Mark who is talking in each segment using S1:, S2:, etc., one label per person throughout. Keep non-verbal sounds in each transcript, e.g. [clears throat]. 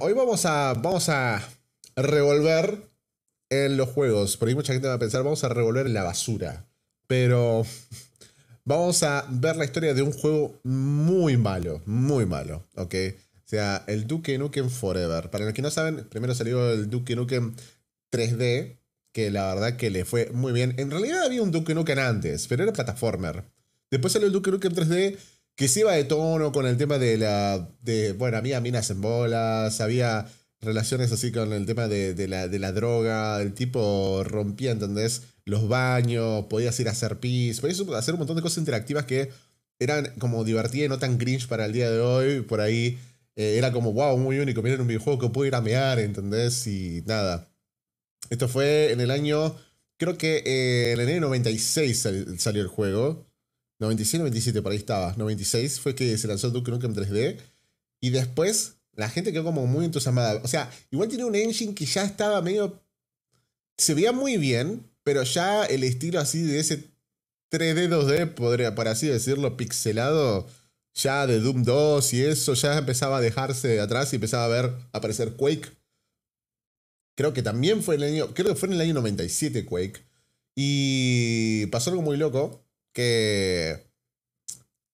S1: Hoy vamos a, a revolver en los juegos. Por ahí mucha gente va a pensar, vamos a revolver en la basura. Pero vamos a ver la historia de un juego muy malo, muy malo, ¿ok? O sea, el Duke Nukem Forever. Para los que no saben, primero salió el Duke Nukem 3D, que la verdad que le fue muy bien. En realidad había un Duke Nukem antes, pero era plataformer. Después salió el Duke Nukem 3D que se iba de tono con el tema de la. De, bueno, había minas en bolas, había relaciones así con el tema de, la, droga, el tipo rompía, ¿entendés? Los baños, podías ir a hacer pis, podías hacer un montón de cosas interactivas que eran como divertidas y no tan cringe para el día de hoy, por ahí. Eh, era como, wow, muy único, miren un videojuego que puedo ir a mear, ¿entendés? Y nada. Esto fue en el año, creo que eh, En en año 96 salió el juego. 96, 97, por ahí estaba. 96 fue que se lanzó Duke Nukem 3D. Y después la gente quedó como muy entusiasmada. O sea, igual tiene un engine que ya estaba medio... Se veía muy bien, pero ya el estilo así de ese 3D, 2D, podría, por así decirlo, pixelado, ya de Doom 2 y eso, ya empezaba a dejarse atrás y empezaba a ver aparecer Quake. Creo que también fue en el año, creo que fue en el año 97 Quake. Y pasó algo muy loco, que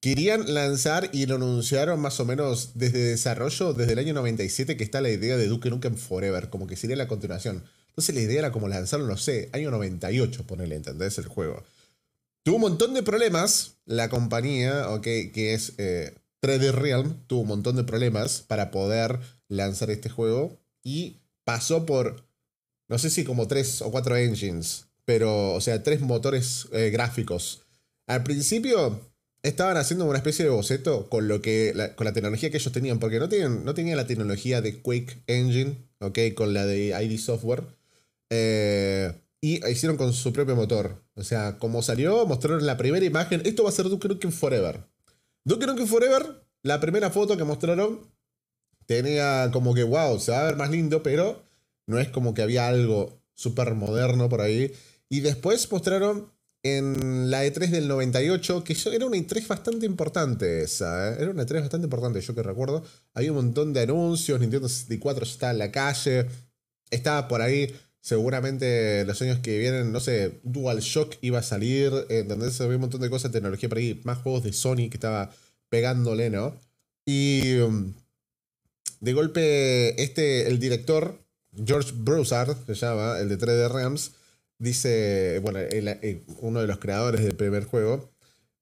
S1: querían lanzar y lo anunciaron más o menos desde desarrollo, desde el año 97, que está la idea de Duke Nukem Forever, como que sería la continuación. Entonces la idea era como lanzarlo, no sé, año 98, ponerle, ¿entendés? El juego. Tuvo un montón de problemas la compañía, ok, que es 3D eh, Realm, tuvo un montón de problemas para poder lanzar este juego y pasó por, no sé si como tres o cuatro engines, pero, o sea, tres motores eh, gráficos al principio estaban haciendo una especie de boceto con, lo que, la, tecnología que ellos tenían, porque no tenían, no la tecnología de Quake Engine, ¿ok? Con la de ID Software. Eh, y hicieron con su propio motor. O sea, como salió, mostraron la primera imagen. Esto va a ser Duke Nukem Forever. Duke Nukem Forever, la primera foto que mostraron, tenía como que, wow, se va a ver más lindo, pero no es como que había algo súper moderno por ahí. Y después mostraron en la E3 del 98, que yo, era una E3 bastante importante esa, ¿eh? era una E3 bastante importante, yo que recuerdo. Había un montón de anuncios, Nintendo 64 estaba en la calle, estaba por ahí, seguramente los años que vienen, no sé, DualShock iba a salir, ¿entendés? Había un montón de cosas, tecnología por ahí, más juegos de Sony que estaba pegándole, ¿no? Y um, de golpe, este, el director, George Broussard, se llama, el de 3D Rams, dice, bueno, uno de los creadores del primer juego,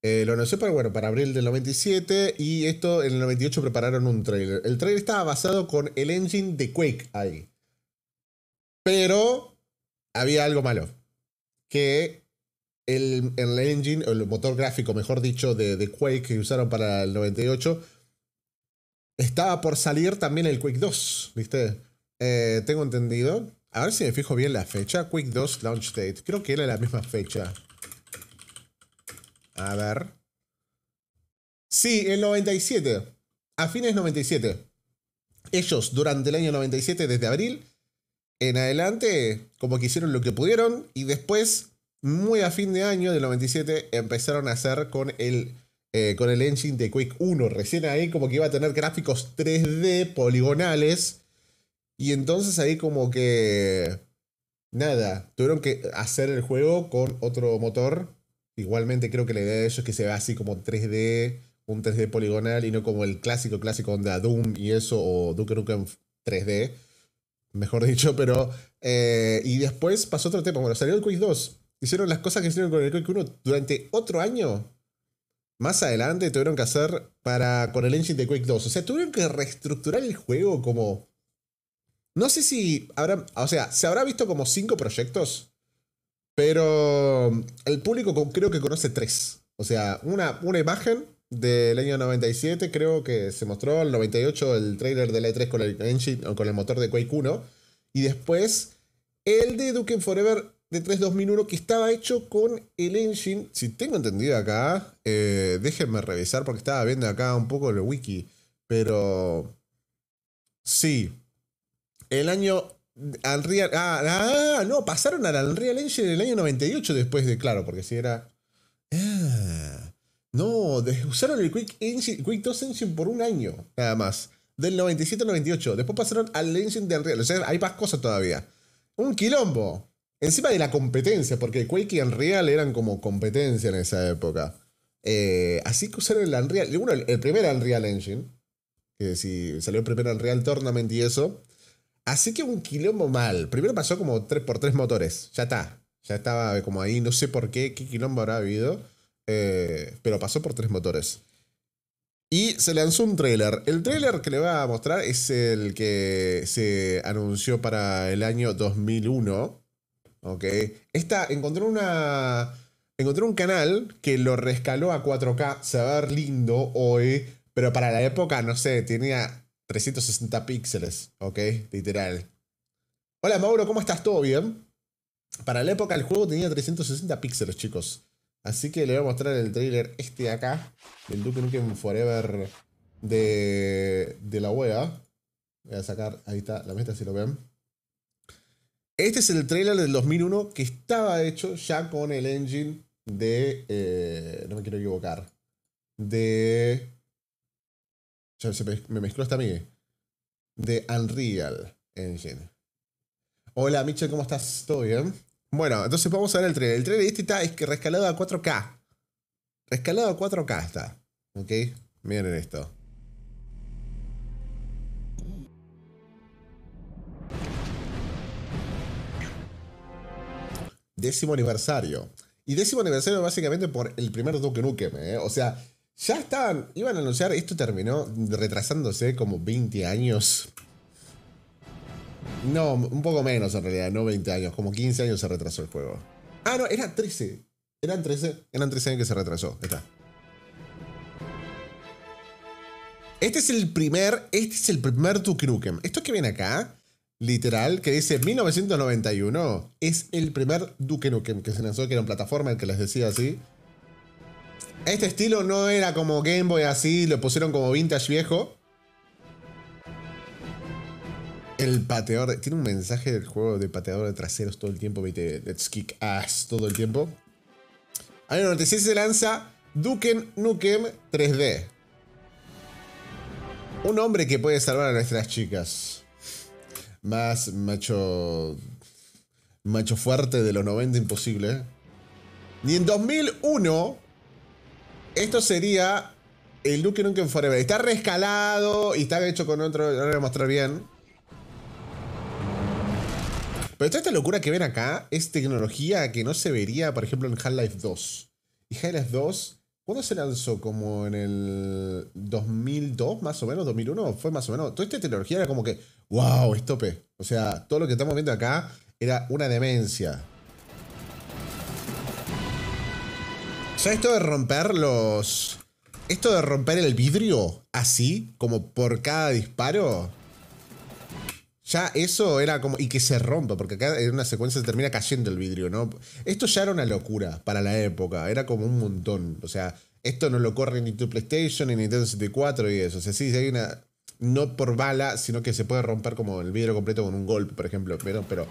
S1: eh, lo anunció para, bueno, para abril del 97 y esto en el 98 prepararon un trailer. El trailer estaba basado con el engine de Quake ahí. Pero había algo malo. Que el, el engine, el motor gráfico, mejor dicho, de, Quake que usaron para el 98, estaba por salir también el Quake 2, ¿viste? Eh, tengo entendido. A ver si me fijo bien la fecha. Quick 2 launch date. Creo que era la misma fecha. A ver. Sí, el 97. A fines 97. Ellos durante el año 97, desde abril en adelante, como que hicieron lo que pudieron y después, muy a fin de año del 97, empezaron a hacer con el, eh, con el engine de Quick 1. Recién ahí como que iba a tener gráficos 3D poligonales y entonces ahí como que... Nada, tuvieron que hacer el juego con otro motor. Igualmente creo que la idea de ellos es que se vea así como 3D, un 3D poligonal y no como el clásico, clásico onda Doom y eso, o Duke Nukem 3D, mejor dicho, pero... Eh, y después pasó otro tema, bueno, salió el Quake 2. Hicieron las cosas que hicieron con el Quake 1 durante otro año. Más adelante tuvieron que hacer para, con el engine de Quake 2. O sea, tuvieron que reestructurar el juego como no sé si habrá, o sea, se habrá visto como cinco proyectos, pero um, el público creo que conoce tres. O sea, una, una imagen del año 97, creo que se mostró el 98 el trailer de la E3 con el engine o con el motor de Quake 1 y después el de Duke Forever de 32001. que estaba hecho con el engine, si tengo entendido acá, eh, déjenme revisar porque estaba viendo acá un poco el wiki, pero sí, el año Unreal. Ah, ah, no, pasaron al Unreal Engine el año 98 después de, claro, porque si era. Ah, no, usaron el Quick, Engine, 2 Engine por un año, nada más. Del 97 al 98. Después pasaron al Engine de Unreal. O sea, hay más cosas todavía. Un quilombo. Encima de la competencia, porque Quake y Unreal eran como competencia en esa época. Eh, así que usaron el Unreal. Bueno, el, el primer Unreal Engine. Que si salió el primer Unreal Tournament y eso Así que un quilombo mal. Primero pasó como tres por tres motores. Ya está. Ya estaba como ahí, no sé por qué, qué quilombo habrá habido. Eh, pero pasó por tres motores. Y se lanzó un tráiler. El tráiler que le voy a mostrar es el que se anunció para el año 2001. Ok. Esta encontró una... Encontró un canal que lo rescaló a 4K. Se va a ver lindo hoy. Pero para la época, no sé, tenía 360 píxeles, ¿ok? Literal. Hola Mauro, ¿cómo estás? ¿Todo bien? Para la época el juego tenía 360 píxeles, chicos. Así que le voy a mostrar el trailer este de acá, del Duke Nukem Forever de, de la wea. Voy a sacar, ahí está, la meta si lo ven. Este es el trailer del 2001 que estaba hecho ya con el engine de... Eh, no me quiero equivocar. De... Ya se me, me mezcló esta amiga. De Unreal Engine. Hola, Michel, ¿cómo estás? ¿Todo bien? Bueno, entonces vamos a ver el trailer. El trailer este está es que rescalado a 4K. Rescalado a 4K está. ¿Ok? Miren esto. Décimo aniversario. Y décimo aniversario básicamente por el primer Duke Nukem, ¿eh? O sea, ya estaban, iban a anunciar, esto terminó retrasándose como 20 años. No, un poco menos en realidad, no 20 años, como 15 años se retrasó el juego. Ah, no, era 13. Eran 13, eran 13 años que se retrasó. Está. Este es el primer, este es el primer Duke Esto que viene acá, literal, que dice 1991, es el primer Duke Nukem que se lanzó, que era en plataforma, el que les decía así. Este estilo no era como Game Boy así, lo pusieron como vintage viejo. El pateador. tiene un mensaje del juego de pateador de traseros todo el tiempo, viste. Let's kick ass todo el tiempo. Año si se lanza Duken Nukem 3D. Un hombre que puede salvar a nuestras chicas. Más macho. Macho fuerte de los 90, imposible. Ni en 2001 esto sería el nunca Nukem Forever. Está rescalado y está hecho con otro. no lo voy a mostrar bien. Pero toda esta locura que ven acá es tecnología que no se vería, por ejemplo, en Half-Life 2. Y Half-Life 2, ¿cuándo se lanzó? Como en el 2002, más o menos, 2001, fue más o menos. Toda esta tecnología era como que, wow, estope. O sea, todo lo que estamos viendo acá era una demencia. Ya esto de romper los... Esto de romper el vidrio así, como por cada disparo... Ya eso era como... Y que se rompa, porque acá en una secuencia se termina cayendo el vidrio, ¿no? Esto ya era una locura para la época, era como un montón. O sea, esto no lo corre ni tu PlayStation, ni Nintendo 64 y eso. O sea, sí, hay una... No por bala, sino que se puede romper como el vidrio completo con un golpe, por ejemplo. Pero, pero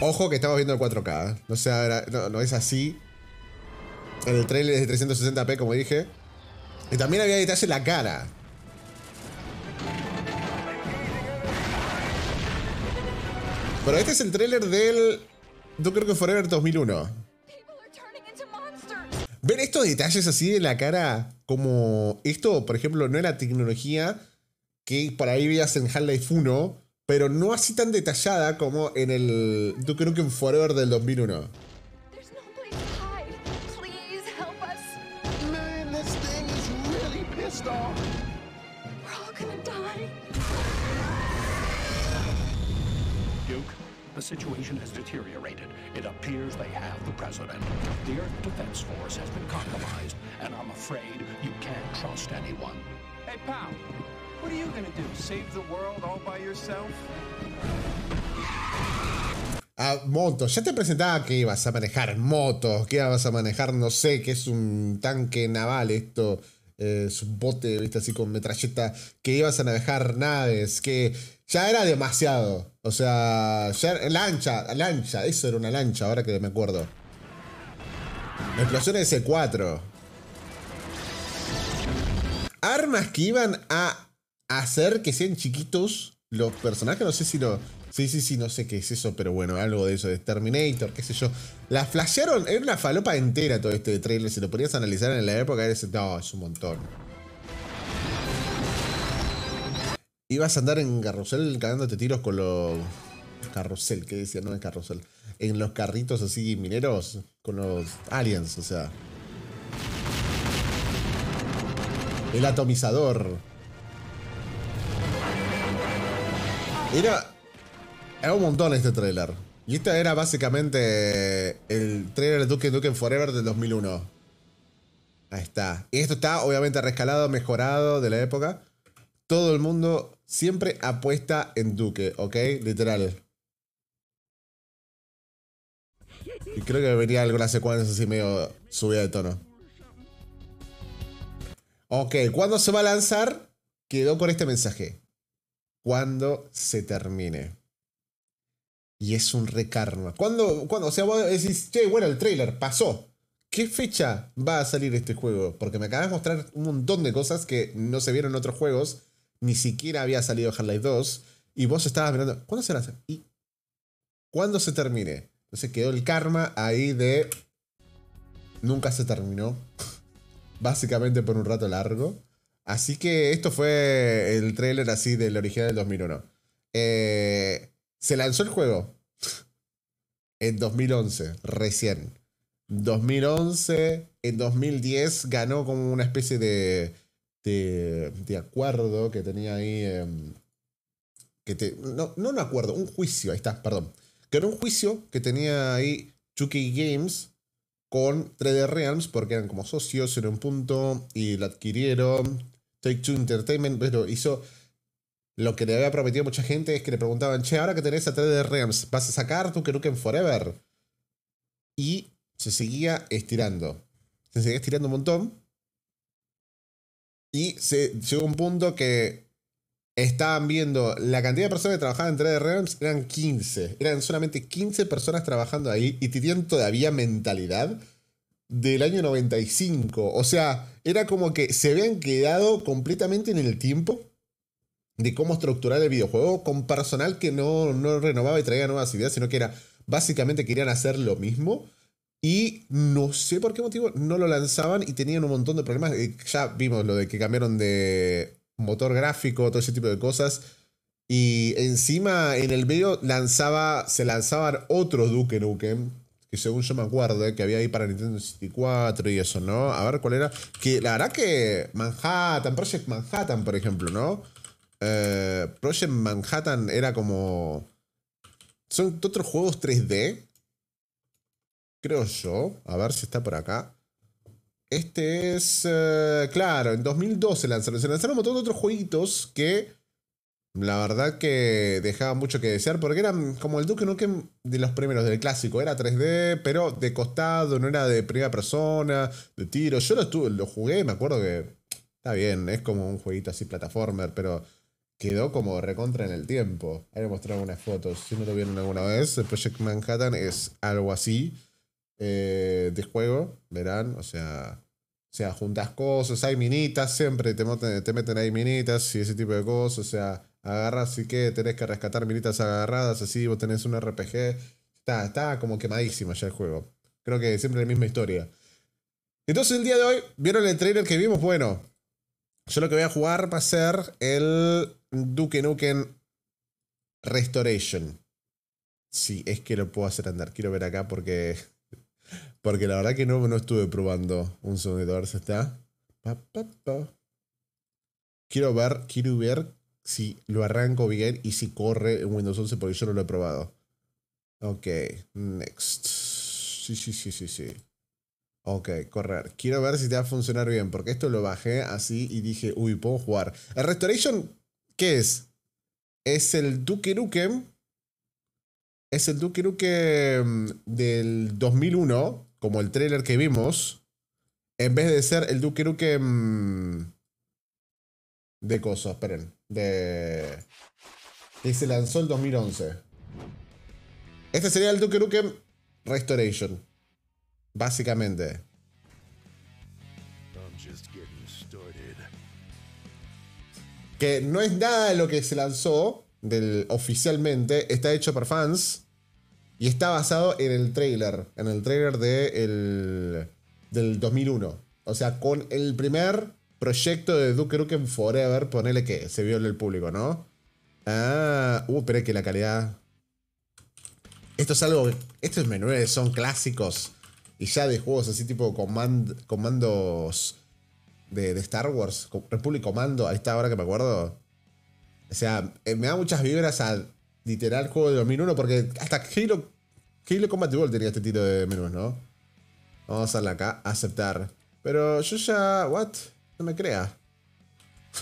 S1: Ojo que estamos viendo el 4K. ¿eh? No, sea, no, es así. En el trailer es de 360p, como dije. Y también había detalles en la cara. Pero este es el trailer del creo que Forever 2001. Ver estos detalles así en la cara, como esto, por ejemplo, no era tecnología que por ahí veías en Half-Life 1, pero no así tan detallada como en el yo creo que en Forever del 2001.
S2: The situation has deteriorated. It appears they have the president. The Earth Defense Force has been compromised, and I'm afraid you can't trust anyone. Hey, pal, ¿Qué are a hacer? do? Save the world all by yourself?
S1: motos. Ya te presentaba que ibas a manejar motos, que ibas a manejar, no sé, que es un tanque naval esto, eh, es un bote, viste, así con metralleta, que ibas a navegar naves, que ya era demasiado. O sea, lancha, lancha, eso era una lancha, ahora que me acuerdo. Explosiones s e 4 Armas que iban a hacer que sean chiquitos los personajes. No sé si lo. Sí, sí, sí, no sé qué es eso, pero bueno, algo de eso, de Terminator, qué sé yo. La flashearon, era una falopa entera todo este trailer. Si lo podías analizar en la época, eres, no, es un montón. Ibas a andar en carrusel cagándote tiros con los. Carrusel, ¿qué decía? No es carrusel. En los carritos así mineros con los aliens, o sea. El atomizador. Era, era un montón este trailer. Y este era básicamente eh, el trailer de Duke Duke Forever del 2001. Ahí está. Y esto está obviamente rescalado, mejorado de la época. Todo el mundo siempre apuesta en Duke, ¿ok? Literal. Y creo que venía alguna secuencia así medio subida de tono. Ok, ¿cuándo se va a lanzar? Quedó con este mensaje cuando se termine. Y es un recarma. Cuando, cuando, o sea, vos decís, che, bueno, el trailer pasó. ¿Qué fecha va a salir este juego? Porque me acabas de mostrar un montón de cosas que no se vieron en otros juegos. Ni siquiera había salido half 2. Y vos estabas mirando, ¿cuándo se lanza? ¿Y cuándo se termine? Entonces quedó el karma ahí de... Nunca se terminó. [laughs] Básicamente por un rato largo. Así que esto fue el trailer así del original del 2001. Eh, se lanzó el juego en 2011, recién. 2011, en 2010 ganó como una especie de, de, acuerdo que tenía ahí. Em, que te, no, no un acuerdo, un juicio, ahí está, perdón. Que era un juicio que tenía ahí Chucky Games con 3D Realms porque eran como socios en un punto y lo adquirieron Take Two Entertainment, pero hizo lo que le había prometido a mucha gente, es que le preguntaban, che, ahora que tenés a 3D Realms, ¿vas a sacar tu en Forever? Y se seguía estirando. Se seguía estirando un montón. Y se llegó un punto que estaban viendo la cantidad de personas que trabajaban en 3D eran 15. Eran solamente 15 personas trabajando ahí y tenían todavía mentalidad del año 95. O sea, era como que se habían quedado completamente en el tiempo de cómo estructurar el videojuego con personal que no, no renovaba y traía nuevas ideas, sino que era básicamente querían hacer lo mismo. Y no sé por qué motivo no lo lanzaban y tenían un montón de problemas. Eh, ya vimos lo de que cambiaron de motor gráfico, todo ese tipo de cosas. Y encima en el video lanzaba, se lanzaban otros Duke Nukem que según yo me acuerdo, eh, que había ahí para Nintendo 64 y eso, ¿no? A ver cuál era. Que la verdad que Manhattan, Project Manhattan, por ejemplo, ¿no? Eh, Project Manhattan era como. Son otros juegos 3D. Creo yo. A ver si está por acá. Este es. Eh, claro, en 2012 lanzaron. Se lanzaron todos otros jueguitos que la verdad que dejaba mucho que desear porque era como el Duke Nukem de los primeros, del clásico. Era 3D, pero de costado, no era de primera persona, de tiro. Yo lo, estuve, lo jugué, me acuerdo que está bien, es como un jueguito así plataformer, pero quedó como recontra en el tiempo. Ahí le mostraron unas fotos, si no lo vieron alguna vez. El Project Manhattan es algo así eh, de juego, verán, o sea... sea, juntas cosas, hay minitas, siempre te meten ahí minitas y ese tipo de cosas, o sea, agarras, y que tenés que rescatar minitas agarradas, así vos tenés un RPG. Está, está como quemadísima ya el juego. Creo que siempre la misma historia. Entonces el día de hoy, ¿vieron el trailer que vimos? Bueno, yo lo que voy a jugar va a ser el Duke Nukem Restoration. Si sí, es que lo puedo hacer andar. Quiero ver acá porque. Porque la verdad que no, no estuve probando un sonido, a está? si está. Quiero ver, quiero ver si lo arranco bien y si corre en Windows 11 porque yo no lo he probado. Ok, next. Sí, sí, sí, sí, sí. Ok, correr. Quiero ver si te va a funcionar bien, porque esto lo bajé así y dije, uy, puedo jugar. ¿El Restoration qué es? Es el Duke Nukem. Es el Duke Nukem del 2001, como el trailer que vimos. En vez de ser el Duke Nukem de cosas, esperen, de que se lanzó el 2011. Este sería el Duke Nukem Restoration, básicamente. Que no es nada de lo que se lanzó del, oficialmente, está hecho por fans y está basado en el trailer, en el trailer de del 2001. O sea, con el primer proyecto de Duke a Forever, ponele que se viole el público, ¿no? Ah, uh, pero que la calidad. Esto es algo. Estos menúes son clásicos. Y ya de juegos así tipo comandos de, Star Wars. Republic Commando, ahí está ahora que me acuerdo. O sea, eh, me da muchas vibras al literal juego de 2001 porque hasta Halo, Halo Combat World tenía este tipo de menús, ¿no? Vamos a darle acá, aceptar. Pero yo ya... ¿What? No me crea.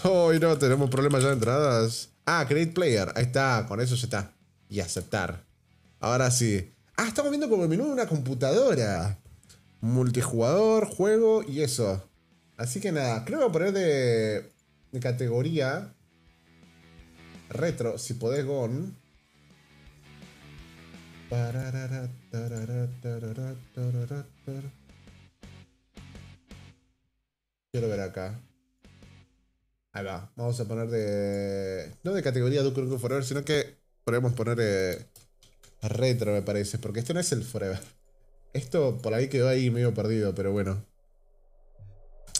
S1: Hoy no, tenemos problemas ya de entradas. Ah, Create Player. Ahí está, con eso se está. Y aceptar. Ahora sí. Ah, estamos viendo como el menú de una computadora. Multijugador, juego y eso. Así que nada, creo que voy a poner de, categoría retro, si podés, Gon. Quiero ver acá. Ahí va. Vamos a poner de. No de categoría Duke Forever, sino que podemos poner eh, retro, me parece. Porque esto no es el Forever. Esto por ahí quedó ahí medio perdido, pero bueno.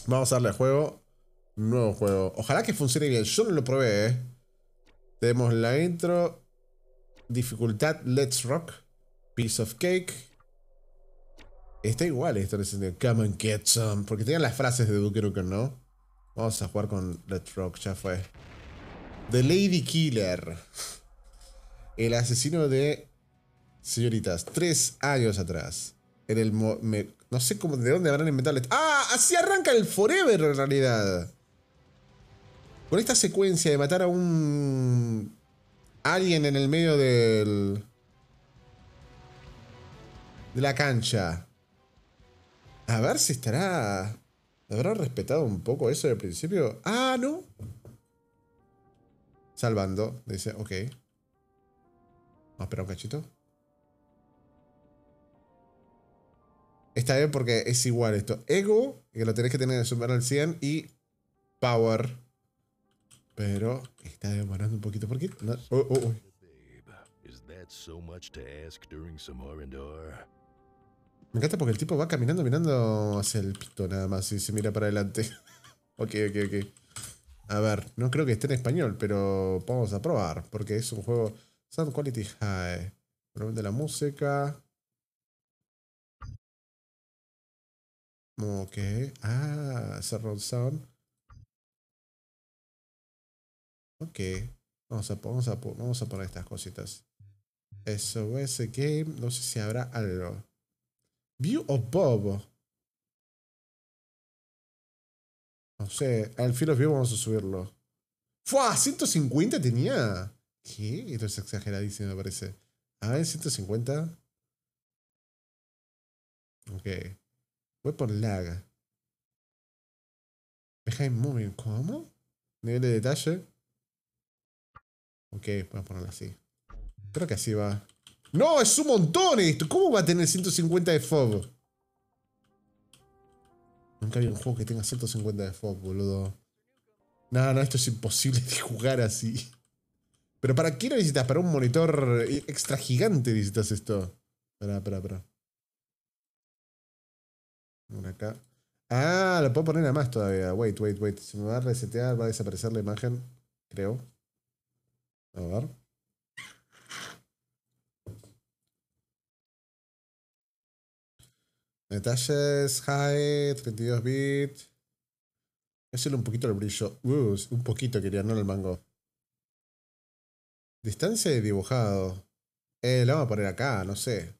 S1: Vamos a darle al juego. Nuevo juego. Ojalá que funcione bien. Yo no lo probé, eh. Tenemos la intro. Dificultad Let's Rock. Piece of Cake. Está igual esto en come and get some. Porque tenían las frases de Duke Nukem, ¿no? Vamos a jugar con Let's Rock, ya fue. The Lady Killer. El asesino de señoritas. Tres años atrás. En el... no sé cómo, de dónde habrán inventado... ¡Ah! Así arranca el Forever en realidad. Con esta secuencia de matar a un... Alguien en el medio del... De la cancha. A ver si estará. ¿Habrá respetado un poco eso del principio? ¡Ah, no! Salvando, dice, ok. Vamos a esperar un cachito. Está bien porque es igual esto. Ego, que lo tenés que tener de sumar al 100, y Power. Pero está demorando un poquito. porque. No. Oh, oh, me encanta porque el tipo va caminando, mirando hacia el pito nada más y se mira para adelante. [laughs] ok, ok, ok. A ver, no creo que esté en español, pero vamos a probar, porque es un juego Sound Quality High. de la música. Ok. Ah, Surround Sound. Ok. Vamos a, vamos a, vamos a poner estas cositas. ese Game. No sé si habrá algo. View above. No sé, al filo view vamos a subirlo. ¡Fua! ¿150 tenía? ¿Qué? Esto es exageradísimo, me parece. A ver, 150. Ok. Voy por lag. Behind moving, ¿cómo? Nivel de detalle. Ok, voy a ponerlo así. Creo que así va. No, es un montón esto. ¿Cómo va a tener 150 de FOG? Nunca había un juego que tenga 150 de FOG, boludo. No, no, esto es imposible de jugar así. ¿Pero para qué lo necesitas? ¿Para un monitor extra gigante necesitas esto? Para, para, para. acá. Ah, lo puedo poner a más todavía. Wait, wait, wait. Se me va a resetear, va a desaparecer la imagen. Creo. A ver. Detalles, high, 32 bits. Hacerle un poquito el brillo. Uh, un poquito quería, no el mango. Distancia de dibujado. Eh, la vamos a poner acá, no sé.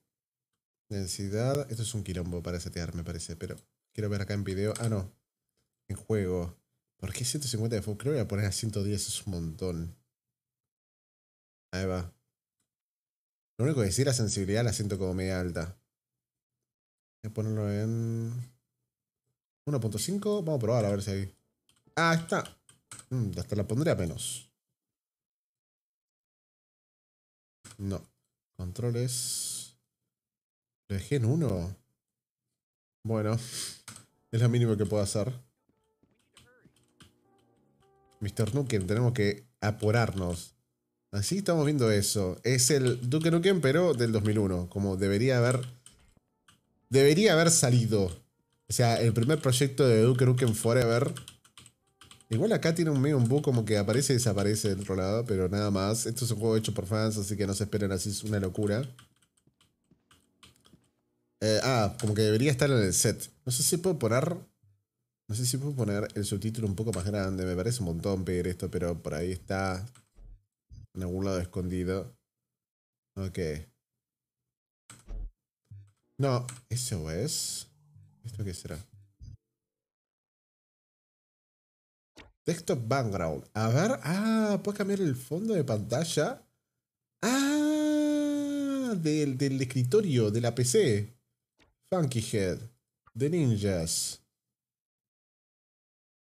S1: Densidad. Esto es un quilombo para setear, me parece, pero quiero ver acá en video. Ah, no. En juego. ¿Por qué 150 de fuego? Creo que voy a poner a 110, es un montón. Ahí va. Lo único que decir la sensibilidad la siento como media alta. Voy a ponerlo en 1.5. Vamos a probar a ver si hay. Ah, está. hasta mm, la pondré a menos. No. Controles. Lo dejé en 1. Bueno. [laughs] Es lo mínimo que puedo hacer. Mr. Nuken, tenemos que apurarnos. Así estamos viendo eso. Es el Duke Nukem, pero del 2001. Como debería haber Debería haber salido. O sea, el primer proyecto de Duke Nukem Forever. Igual acá tiene un medio un bug como que aparece y desaparece del otro lado, pero nada más. Esto es un juego hecho por fans, así que no se esperen así, es una locura. Eh, ah, como que debería estar en el set. No sé si puedo poner. No sé si puedo poner el subtítulo un poco más grande. Me parece un montón pedir esto, pero por ahí está. En algún lado escondido. Ok. No, eso es. ¿Esto qué será? Desktop background. A ver. Ah, ¿puedo cambiar el fondo de pantalla. Ah, del, escritorio, de la PC. Funky Head. The Ninjas.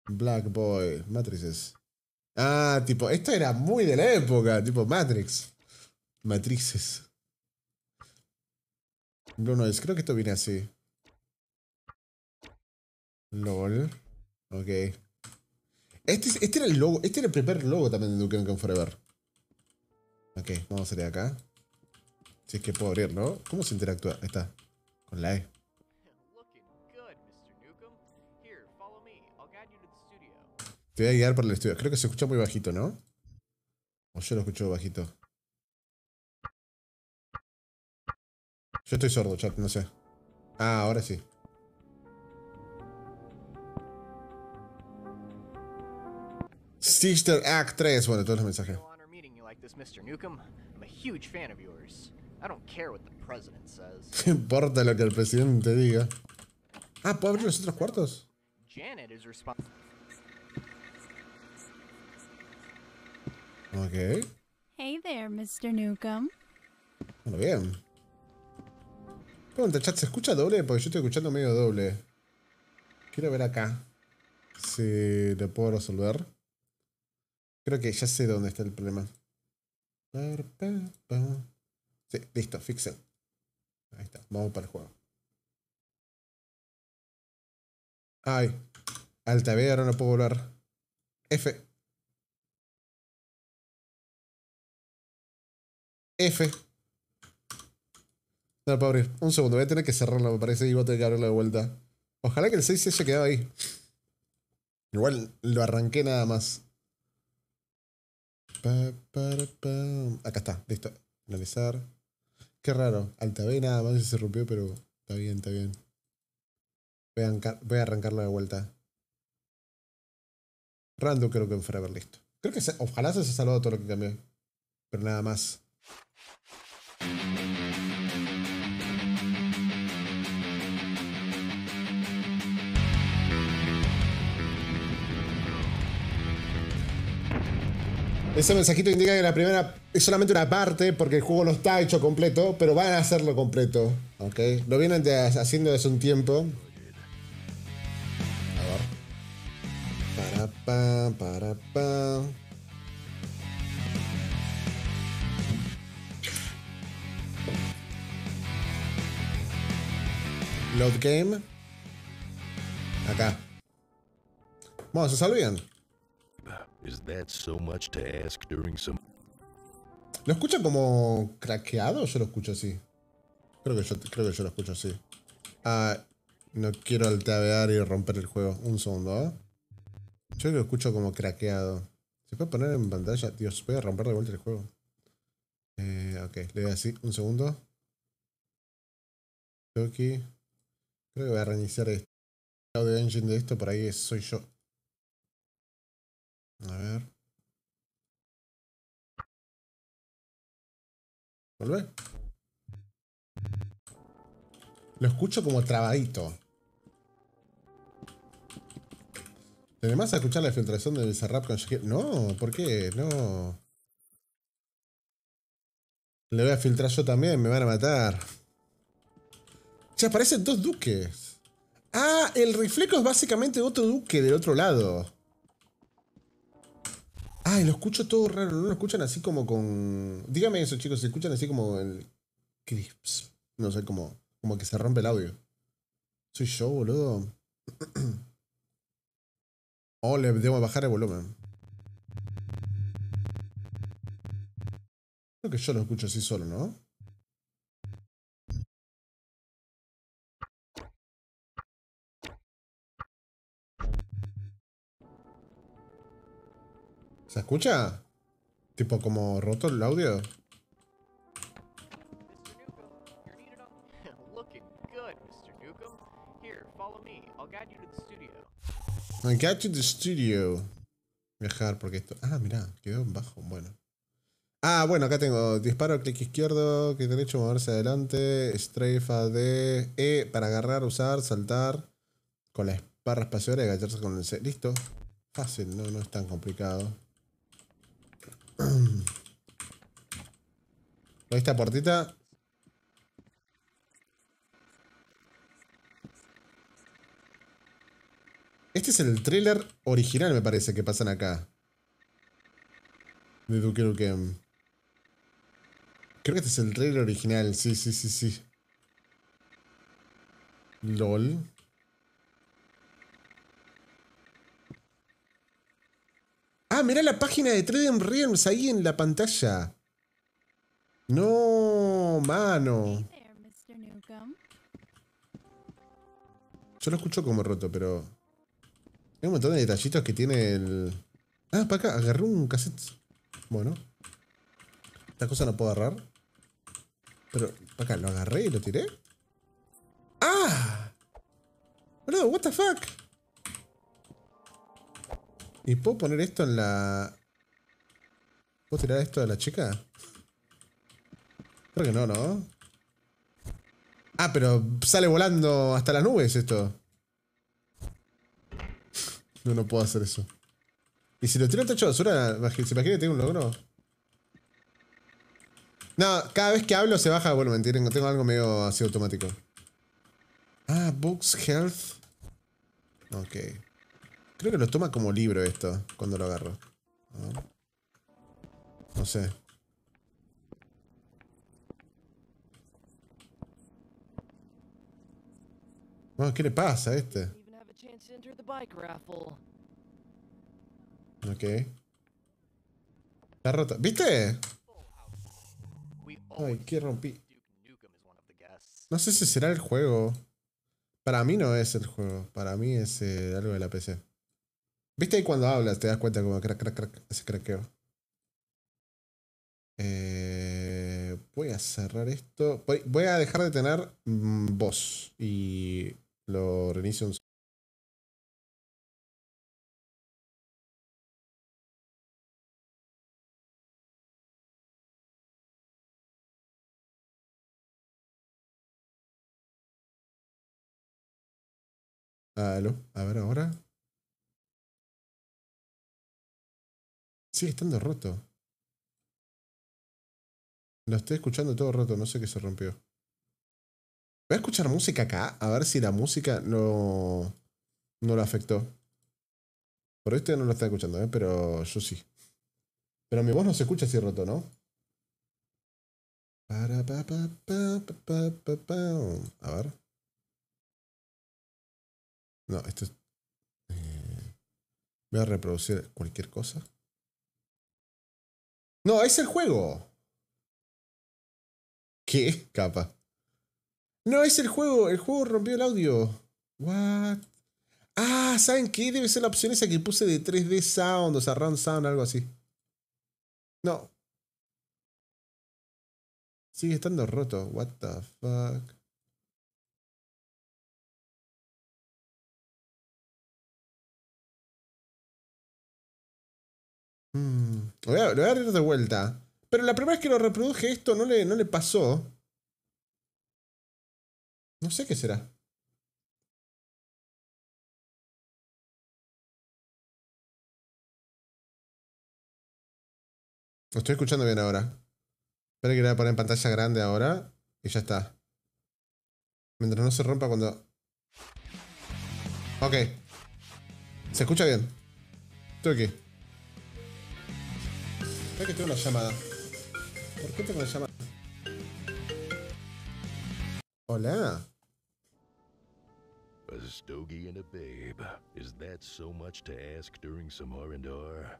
S1: Black Boy. Matrices. Ah, tipo, esto era muy de la época. Tipo, Matrix. Matrices. Blue Noise, creo que esto viene así. LOL. Ok. Este, este era el logo, este era el primer logo también de Duke Nukem Forever. Ok, vamos a salir acá. Si es que puedo abrir, ¿no? ¿Cómo se interactúa? Ahí está. Con la E. Te voy a guiar por el estudio. Creo que se escucha muy bajito, ¿no? O yo lo escucho bajito. Yo estoy sordo, chat, no sé. Ah, ahora sí. Sister Act 3. Bueno, todos los mensajes. No importa lo que el presidente diga. Ah, ¿puedo abrir los otros cuartos? Ok.
S2: Hey there, Mr. Newcomb.
S1: Bueno, bien. Pregunta, chat, ¿se escucha doble? Porque yo estoy escuchando medio doble. Quiero ver acá si lo puedo resolver. Creo que ya sé dónde está el problema. Sí, listo, fixen. Ahí está, vamos para el juego. Ay, alta B, ahora no puedo volver. F. F. No, abrir, Un segundo, voy a tener que cerrarlo, me parece, y voy a tener que abrirlo de vuelta. Ojalá que el 6 se quedaba ahí. Igual lo arranqué nada más. Acá está, listo. Analizar. Qué raro. Alta B nada más se rompió, pero está bien, está bien. Voy a, voy arrancarlo de vuelta. Random creo que en ver listo. Creo que ojalá se haya salvado todo lo que cambió Pero nada más. Ese mensajito indica que la primera es solamente una parte porque el juego no está hecho completo, pero van a hacerlo completo. ¿Ok? Lo vienen haciendo desde un tiempo. A ver. Para, pa, para, pa. Load game. Acá. Bueno, se bien ¿Lo escucha como craqueado o yo lo escucho así? Creo que yo, lo escucho así. Ah, no quiero altavear y romper el juego. Un segundo, ¿eh? Yo lo escucho como craqueado. ¿Se puede poner en pantalla? Dios, voy a romper de vuelta el juego. Eh, ok, le doy así. Un segundo. Toki. Creo que voy a reiniciar esto. El audio engine de esto por ahí soy yo. A ver. Vuelve. Lo escucho como trabadito. ¿Tenemos a escuchar la filtración del Bizarrap con No, ¿por qué? No. Le voy a filtrar yo también, me van a matar. Ya aparecen dos duques. Ah, el reflejo es básicamente otro duque del otro lado. Ah, lo escucho todo raro, ¿no? Lo escuchan así como con... Dígame eso, chicos, se escuchan así como el... Clips. No sé, como, como que se rompe el audio. Soy yo, boludo. [clears throat] oh, le debo bajar el volumen. Creo que yo lo escucho así solo, ¿no? ¿Se escucha? Tipo como roto el audio. [laughs] I got to the studio. Viajar, porque esto. Ah, mira, quedó en bajo. Bueno. Ah, bueno, acá tengo disparo, clic izquierdo, clic derecho, moverse adelante, strafe AD, E para agarrar, usar, saltar, con la barra espaciadora y agacharse con el C. Listo. Fácil, no, no es tan complicado esta puertita. Este es el trailer original, me parece, que pasan acá. De Duke Nukem. Creo que este es el trailer original, sí, sí, sí, sí. LOL. Ah, mirá la página de Trading Realms ahí en la pantalla. No, mano. Yo lo escucho como roto, pero... Hay un montón de detallitos que tiene el... Ah, para acá, agarré un cassette. Bueno. Esta cosa no puedo agarrar. Pero, para acá, lo agarré y lo tiré. ¡Ah! ¡No! what the fuck? ¿Y puedo poner esto en la... ¿Puedo tirar esto de la chica? Creo que no, ¿no? Ah, pero sale volando hasta las nubes esto. No, no puedo hacer eso. ¿Y si lo tiro al techo de basura? ¿Se imagina que tengo un logro? No, cada vez que hablo se baja Bueno, mentira, Tengo algo medio así automático. Ah, Books Health. Ok. Creo que lo toma como libro esto, cuando lo agarro. No sé. Bueno, ¿qué le pasa a este? Ok. La roto... ¿Viste? Ay, qué rompí. No sé si será el juego. Para mí no es el juego. Para mí es eh, algo de la PC. ¿Viste ahí cuando hablas? Te das cuenta como crack, crack, crack, ese craqueo. Eh, voy a cerrar esto. Voy, a dejar de tener mm, voz y lo reinicio un
S2: Aló, a ver ahora. Sigue estando
S1: roto. Lo estoy escuchando todo roto, no sé qué se rompió. Voy a escuchar música acá, a ver si la música no, no lo afectó. Por este no lo está escuchando, ¿eh? pero yo sí. Pero mi voz no se escucha así roto, ¿no? A ver. No, esto es... Eh, voy a reproducir cualquier cosa. No, es el juego. ¿Qué? Capa. No, es el juego. El juego rompió el audio. What? Ah, ¿saben qué? Debe ser la opción esa que puse de 3D Sound, o sea, Round Sound, algo así. No. Sigue estando roto. What
S2: the fuck. Mm,
S1: lo, voy a, lo, de vuelta. Pero la primera vez que lo reproduje esto no le, no le pasó. No sé qué será. Lo estoy escuchando bien ahora. Espera que le voy a poner en pantalla grande ahora. Y ya está. Mientras no se rompa cuando... Ok. Se escucha bien. Estoy aquí. ¿Por que tengo una llamada. ¿Por qué tengo una llamada? Hola.
S2: A stogie and a babe. Is that so much to ask during some R&R?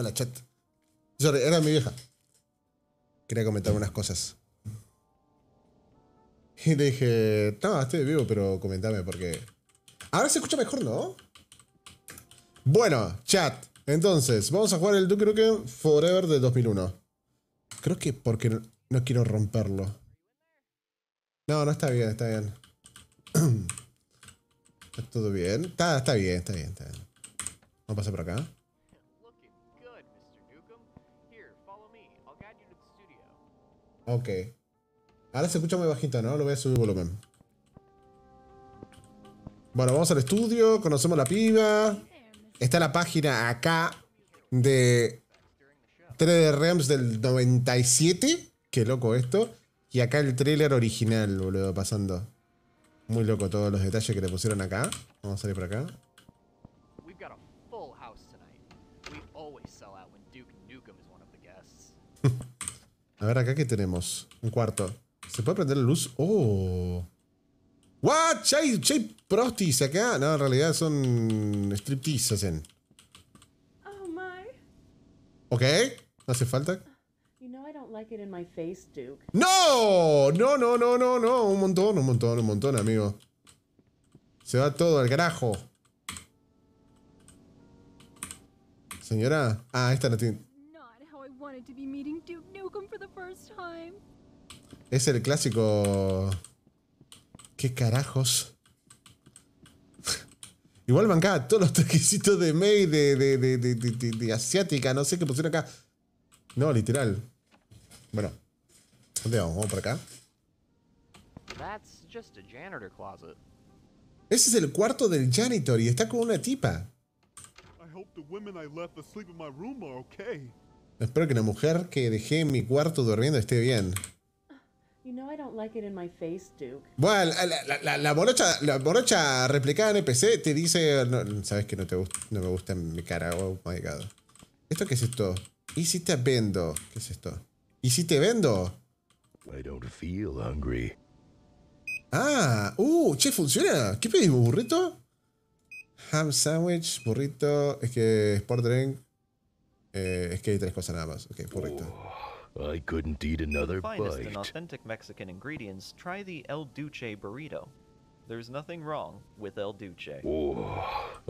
S1: Hola, chat. Sorry, era mi vieja. Quería comentar unas cosas. Y le dije, no, estoy vivo, pero comentame porque... Ahora se escucha mejor, ¿no? Bueno, chat. Entonces, vamos a jugar el Duke Nukem Forever de 2001. Creo que porque no, quiero romperlo. No, no está bien, está bien. [clears throat] ¿Está todo bien? Está, está bien, está bien, está bien. Vamos a pasar por acá. Ok. Ahora se escucha muy bajito, ¿no? Lo voy a subir volumen. Bueno, vamos al estudio, conocemos la piba. Está la página acá de 3D Rams del 97. Qué loco esto. Y acá el trailer original, boludo, pasando. Muy loco todos los detalles que le pusieron acá. Vamos a salir por acá. A ver, acá qué tenemos. Un cuarto. ¿Se puede prender la luz? ¡Oh! ¿What? ¡Chay prostis acá? No, en realidad son striptease hacen. Oh my. Ok, no hace falta. No, no, no, no, no, no, un montón, un montón, un montón, amigo. Se va todo al carajo. Señora. Ah, esta no tiene
S2: wanted to be meeting Duke Nukem for the first time.
S1: Es el clásico. ¿Qué carajos? [laughs] Igual van acá todos los toquecitos de May, de, de, de, de, asiática, no sé qué pusieron acá. No, literal. Bueno, ¿dónde vamos? ¿Vamos por acá? Ese es el cuarto del janitor y está con una tipa. I hope
S2: the women I left asleep in my room are okay.
S1: Espero que la mujer que dejé en mi cuarto durmiendo esté bien. Bueno, la, la, la, replicada en PC te dice... Sabes que no, te no me gusta en mi cara. Oh my god. ¿Esto qué es esto? ¿Y si te vendo? ¿Qué es esto? ¿Y si te vendo? Ah, uh, che, funciona. ¿Qué pedimos, burrito? Ham sandwich, burrito, es que por drink, eh, es que hay tres cosas nada más. Ok, correcto.
S2: Oh, I couldn't eat another Finest bite. and
S1: authentic Mexican ingredients, try the El Duce burrito. There's nothing wrong with El Duce. Oh,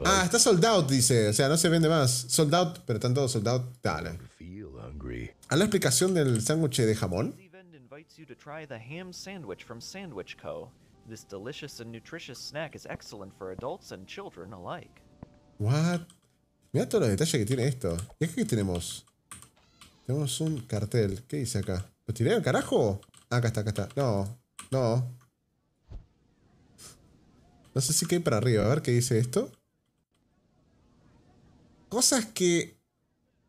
S1: ah, está sold out, dice. O sea, no se vende más. Sold out, pero tanto sold out. Dale. ¿A la explicación del sándwich de jamón?
S2: invites you to try the ham sandwich from Sandwich Co. This delicious and nutritious snack is excellent for adults and children alike.
S1: What? mira todos los detalles que tiene esto. es que que tenemos? Tenemos un cartel. ¿Qué dice acá? ¿Lo tiré al carajo? Ah, acá está, acá está. No, no. No sé si hay para arriba. A ver qué dice esto. Cosas que...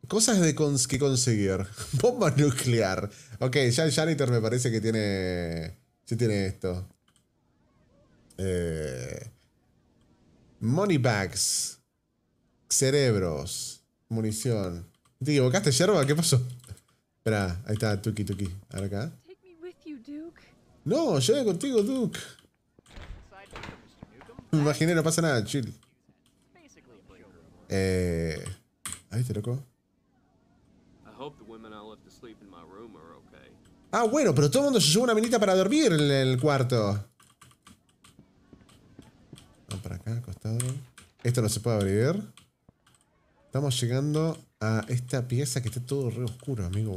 S1: Cosas de cons que conseguir. [laughs] Bomba nuclear. Ok, ya el janitor me parece que tiene... Sí tiene esto. Eh... Money bags. Cerebros. Munición. ¿Te equivocaste, Yerba? ¿Qué pasó? Espera, ahí está, Tuki Tuki. A ver acá. No, lleve contigo, Duke. Me imaginé, no pasa nada, chill. Eh. Ahí te loco. Ah, bueno, pero todo el mundo se llevó una minita para dormir en el cuarto. Vamos para acá, acostado. Esto no se puede abrir. Estamos llegando a esta pieza que está todo re oscuro, amigo.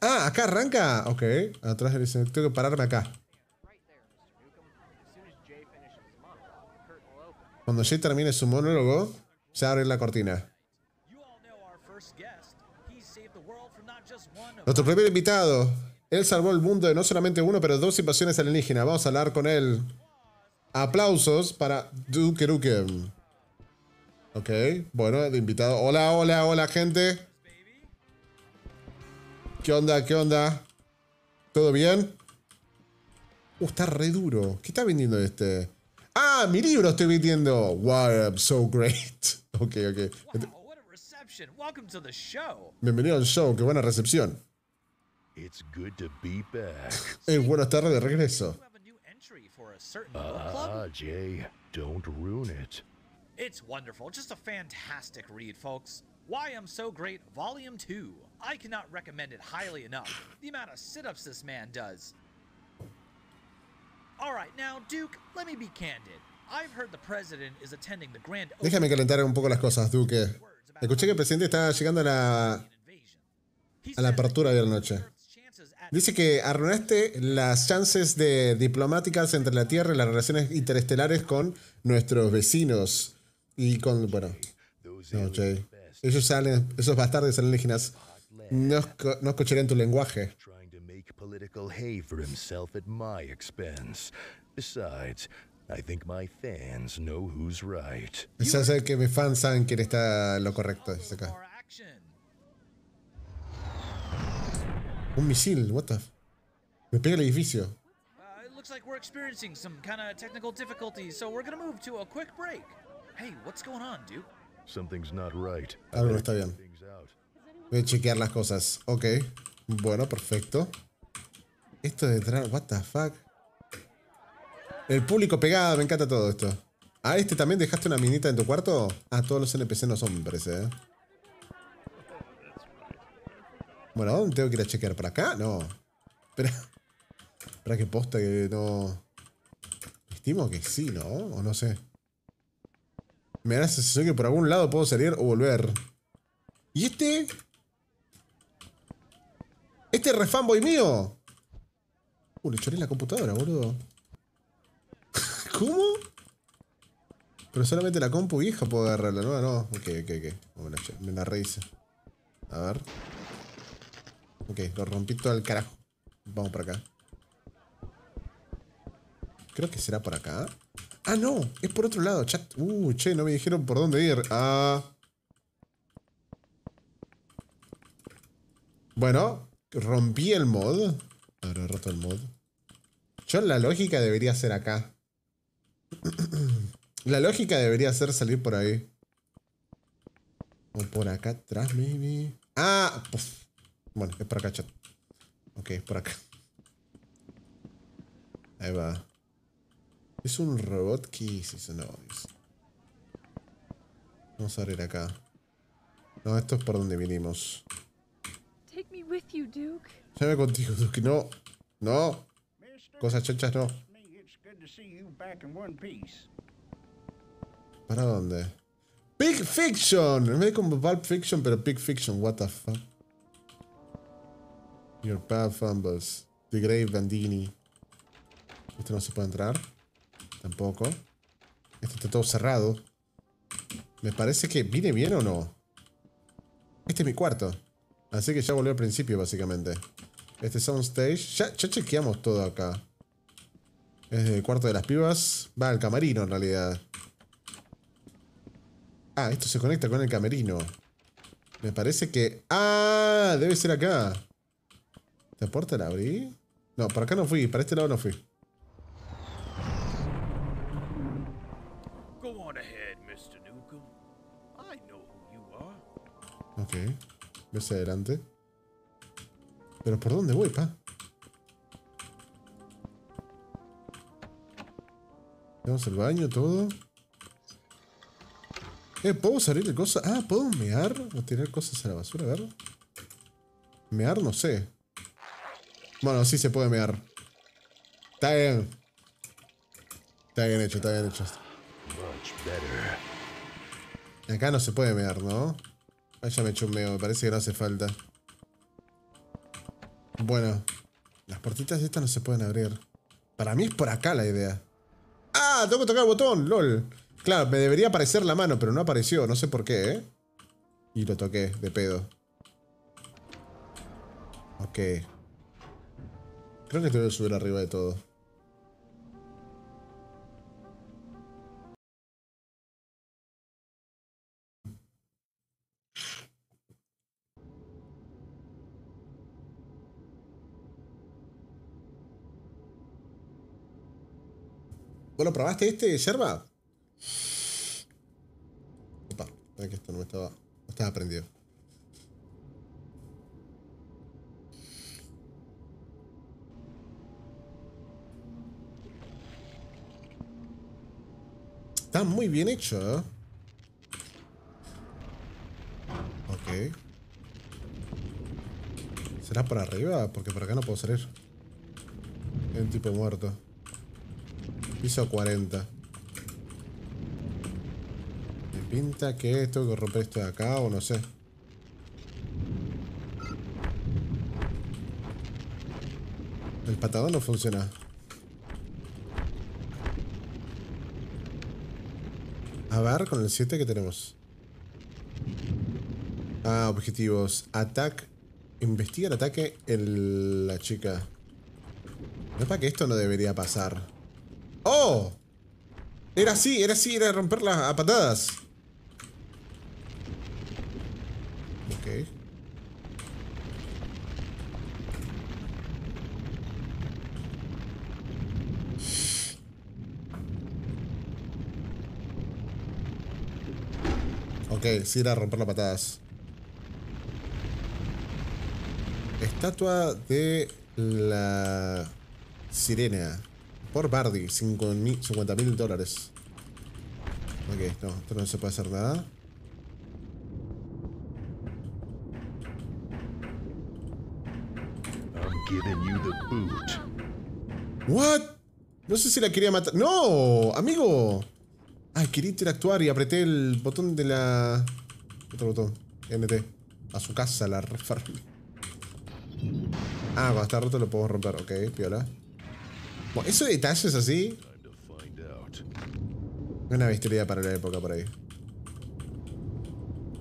S1: Ah, acá arranca. Ok, atrás del escenario. Tengo que pararme acá. Cuando Jay termine su monólogo, se abre la cortina. Nuestro primer invitado. Él salvó el mundo de no solamente uno, pero dos invasiones alienígenas. Vamos a hablar con él. Aplausos para Duke Ok, bueno, el invitado. Hola, hola, hola, gente. ¿Qué onda? ¿Qué onda? ¿Todo bien? Oh, está re duro. ¿Qué está vendiendo este? Ah, mi libro estoy vendiendo. Wow, so great. [laughs] Ok, ok. Bienvenido al show, qué buena recepción. Es [laughs] eh, bueno estar de regreso.
S2: certain uh,
S1: Jay, don't ruin it.
S2: It's wonderful. Just a fantastic read, folks. Why I'm So Great, Volume 2. I cannot recommend it highly enough. The amount of sit ups this man does. Alright, now, Duke, let me be candid. I've heard the president is attending the grand
S1: Déjame calentar un poco las cosas, Duke. Escuché que el presidente está llegando a la, a la apertura de la noche. Dice que arruinaste las chances de diplomáticas entre la Tierra y las relaciones interestelares con nuestros vecinos. Y con, bueno, no, Ellos salen, esos bastardos alienígenas no, no escucharían tu lenguaje. political hace que mis fans saben quién está lo correcto. Acá. Un misil, what the... Me pega el edificio.
S2: Uh, Algo no Hey, what's going on, dude?
S1: Something's not ah, está bien. Voy a chequear las cosas. Ok. Bueno, perfecto. Esto de entrar... What the fuck? El público pegado. Me encanta todo esto. ¿A ah, este también dejaste una minita en tu cuarto? A ah, todos los NPC no son hombres, eh. Bueno, dónde tengo que ir a chequear? ¿Para acá? No. Espera. para que posta que no... Estimo que sí, ¿no? O no sé. Me da la sensación que por algún lado puedo salir o volver. ¿Y este? ¿Este es mío? Uh, le choré la computadora, boludo. [laughs] ¿Cómo? Pero solamente la compu vieja puedo agarrar, la no. Ok, ok, ok. me la reíse. A ver. Ok, lo rompí todo el carajo. Vamos por acá. Creo que será por acá. Ah, no, es por otro lado, chat. Uh, che, no me dijeron por dónde ir. Ah. Bueno, rompí el mod. Ahora he roto el mod. Yo la lógica debería ser acá. [clears throat] la lógica debería ser salir por ahí. O por acá atrás, maybe. Ah, pues. Bueno, es para acá, chat. Ok, es por acá. Ahí va. Es un robot que eso? no, Dios. Vamos a abrir acá. No, esto es por donde vinimos.
S2: Llévame
S1: contigo, Duke. No. No. Cosas chachas, no. ¿Para dónde? Big Fiction. Me ve como Pulp Fiction, pero Big Fiction. What the fuck. Your path fumbles. The Grave Bandini. Este no se puede entrar. Tampoco. Esto está todo cerrado. Me parece que vine bien o no. Este es mi cuarto. Así que ya volví al principio, básicamente. Este soundstage. Stage. ya chequeamos todo acá. Es el cuarto de las pibas. Va al camarino, en realidad. Ah, esto se conecta con el camerino. Me parece que... ¡Ah! Debe ser acá te puerta la abrí? No, por acá no fui, para este lado no fui. Ok, voy hacia adelante. ¿Pero por dónde voy, pa? Tenemos el baño, todo. Eh, ¿puedo salir de cosas? Ah, ¿puedo mear? O tirar cosas a la basura, verdad ver. Mear, no sé. Bueno, sí se puede mear. Está bien. Está bien hecho, está bien hecho. Acá no se puede mear, ¿no? Ahí ya me echó un meo, me parece que no hace falta. Bueno. Las puertitas estas no se pueden abrir. Para mí es por acá la idea. ¡Ah! Tengo que tocar el botón, lol. Claro, me debería aparecer la mano, pero no apareció. No sé por qué, ¿eh? Y lo toqué, de pedo. Ok. Creo que te voy a subir arriba de todo. ¿Vos lo probaste este, Yerba? Opa, que esto no me estaba, no estaba prendido. Está muy bien hecho, ¿eh? Ok. ¿Será por arriba? Porque por acá no puedo salir. Hay un tipo muerto. Piso 40. Me pinta que tengo que romper esto de acá o no sé. El patadón no funciona. A ver, con el 7 que tenemos. Ah, objetivos. Ataque. Investiga el ataque en la chica. No para que esto no debería pasar. ¡Oh! Era así, era así, era romperla a patadas. Ok, sí era a las patadas. Estatua de la sirena. Por Bardi, 50 mil dólares. Ok, no, esto no se puede hacer nada. What? No sé si la quería matar. ¡No! Amigo. Ah, quería interactuar y apreté el botón de la... Otro botón. MT. A su casa, la refar... Ah, cuando está roto lo puedo romper. Ok, piola. Bueno, de detalles así... Una bestialidad para la época por ahí.